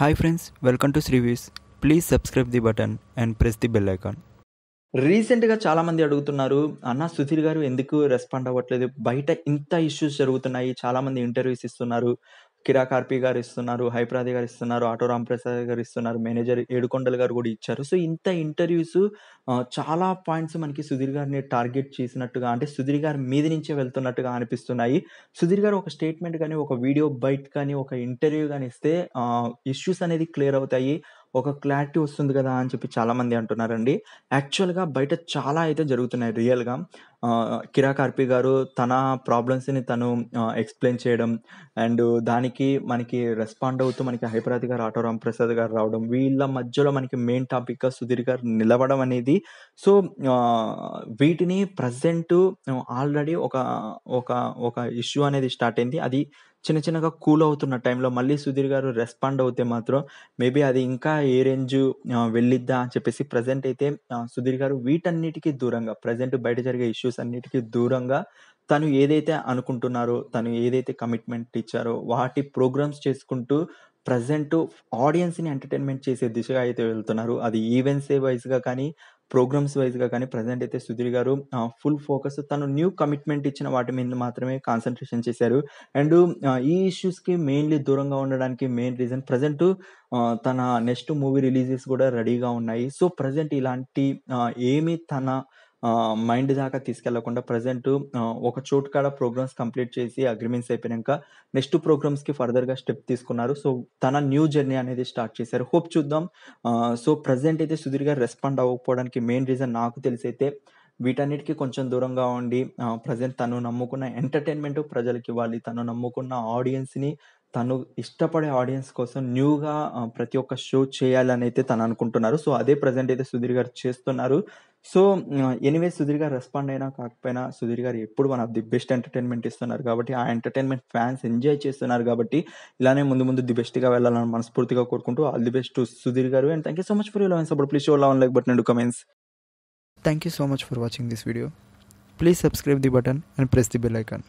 hi friends welcome to Sri views please subscribe the button and press the bell icon రీసెంట్గా చాలామంది అడుగుతున్నారు అన్న సుధీర్ గారు ఎందుకు రెస్పాండ్ అవ్వట్లేదు బయట ఇంత ఇష్యూస్ జరుగుతున్నాయి చాలామంది ఇంటర్వ్యూస్ ఇస్తున్నారు కిరా కార్పి గారు ఇస్తున్నారు హైప్రాది గారు ఇస్తున్నారు ఆటో రామప్రసాద్ గారు ఇస్తున్నారు మేనేజర్ ఏడుకొండల గారు కూడా ఇచ్చారు సో ఇంత ఇంటర్వ్యూస్ చాలా పాయింట్స్ మనకి సుధీర్ గారిని టార్గెట్ చేసినట్టుగా అంటే సుధీర్ గారి మీద నుంచే వెళ్తున్నట్టుగా అనిపిస్తున్నాయి సుధీర్ గారు ఒక స్టేట్మెంట్ కానీ ఒక వీడియో బైట్ కానీ ఒక ఇంటర్వ్యూ కానీ ఇస్తే ఇష్యూస్ అనేది క్లియర్ అవుతాయి ఒక క్లారిటీ వస్తుంది కదా అని చెప్పి చాలామంది అంటున్నారండి యాక్చువల్గా బయట చాలా అయితే జరుగుతున్నాయి రియల్గా కిరా కార్పి గారు తన ప్రాబ్లమ్స్ని తను ఎక్స్ప్లెయిన్ చేయడం అండ్ దానికి మనకి రెస్పాండ్ అవుతూ మనకి హైపరాతి గారు ఆటో రామప్రసాద్ గారు రావడం వీళ్ళ మధ్యలో మనకి మెయిన్ టాపిక్గా సుధీర్ గారు నిలవడం అనేది సో వీటిని ప్రజెంట్ ఆల్రెడీ ఒక ఒక ఒక ఇష్యూ అనేది స్టార్ట్ అయింది అది చిన్న చిన్నగా కూల్ అవుతున్న టైంలో మళ్ళీ సుధీర్ గారు రెస్పాండ్ అవుతే మాత్రం మేబీ అది ఇంకా ఏ రేంజ్ వెళ్ళిద్దా అని చెప్పేసి ప్రజెంట్ అయితే సుధీర్ గారు వీటన్నిటికీ దూరంగా ప్రజెంట్ బయట జరిగే ఇష్యూస్ అన్నిటికీ దూరంగా తను ఏదైతే అనుకుంటున్నారో తను ఏదైతే కమిట్మెంట్ ఇచ్చారో వాటి ప్రోగ్రామ్స్ చేసుకుంటూ ప్రజెంట్ ఆడియన్స్ని ఎంటర్టైన్మెంట్ చేసే దిశగా అయితే వెళ్తున్నారు అది ఈవెంట్స్ వైజ్గా కానీ ప్రోగ్రామ్స్ వైజ్గా కానీ ప్రజెంట్ అయితే సుధీర్ గారు ఫుల్ ఫోకస్ తను న్యూ కమిట్మెంట్ ఇచ్చిన వాటి మీద మాత్రమే కాన్సన్ట్రేషన్ చేశారు అండ్ ఈ ఇష్యూస్కి మెయిన్లీ దూరంగా ఉండడానికి మెయిన్ రీజన్ ప్రజెంట్ తన నెక్స్ట్ మూవీ రిలీజెస్ కూడా రెడీగా ఉన్నాయి సో ప్రజెంట్ ఇలాంటి ఏమి తన మైండ్ దాకా తీసుకెళ్లకుండా ప్రజెంట్ ఒక చోటు కాడ ప్రోగ్రామ్స్ కంప్లీట్ చేసి అగ్రిమెంట్స్ అయిపోయాక నెక్స్ట్ ప్రోగ్రామ్స్ కి ఫర్దర్ గా స్టెప్ తీసుకున్నారు సో తన న్యూ జర్నీ అనేది స్టార్ట్ చేశారు హోప్ చూద్దాం సో ప్రజెంట్ అయితే సుధీర్ రెస్పాండ్ అవ్వకపోవడానికి మెయిన్ రీజన్ నాకు తెలిసైతే వీటన్నిటికీ కొంచెం దూరంగా ఉండి ప్రజెంట్ తను నమ్ముకున్న ఎంటర్టైన్మెంట్ ప్రజలకి ఇవ్వాలి తను నమ్ముకున్న ఆడియన్స్ని తను ఇష్టపడే ఆడియన్స్ కోసం న్యూగా ప్రతి ఒక్క షో చేయాలని అయితే తను అనుకుంటున్నారు సో అదే ప్రజెంట్ అయితే సుధీర్ గారు చేస్తున్నారు సో ఎనీవే సుధీర్ గారు రెస్పాండ్ అయినా కాకపోయినా సుధీర్ గారు ఎప్పుడు మన ది బెస్ట్ ఎంటర్టైన్మెంట్ ఇస్తున్నారు కాబట్టి ఆ ఎంటర్టైన్మెంట్ ఫ్యాన్స్ ఎంజాయ్ చేస్తున్నారు కాబట్టి ఇలానే ముందు ముందు ది బెస్ట్గా వెళ్ళాలని మనస్ఫూర్తిగా కోరుకుంటూ ఆల్ ది బెస్ట్ సుధీర్ గారు and thank you so much for you love support please show love like button and comments thank you so much for watching this video please subscribe the button and press the bell icon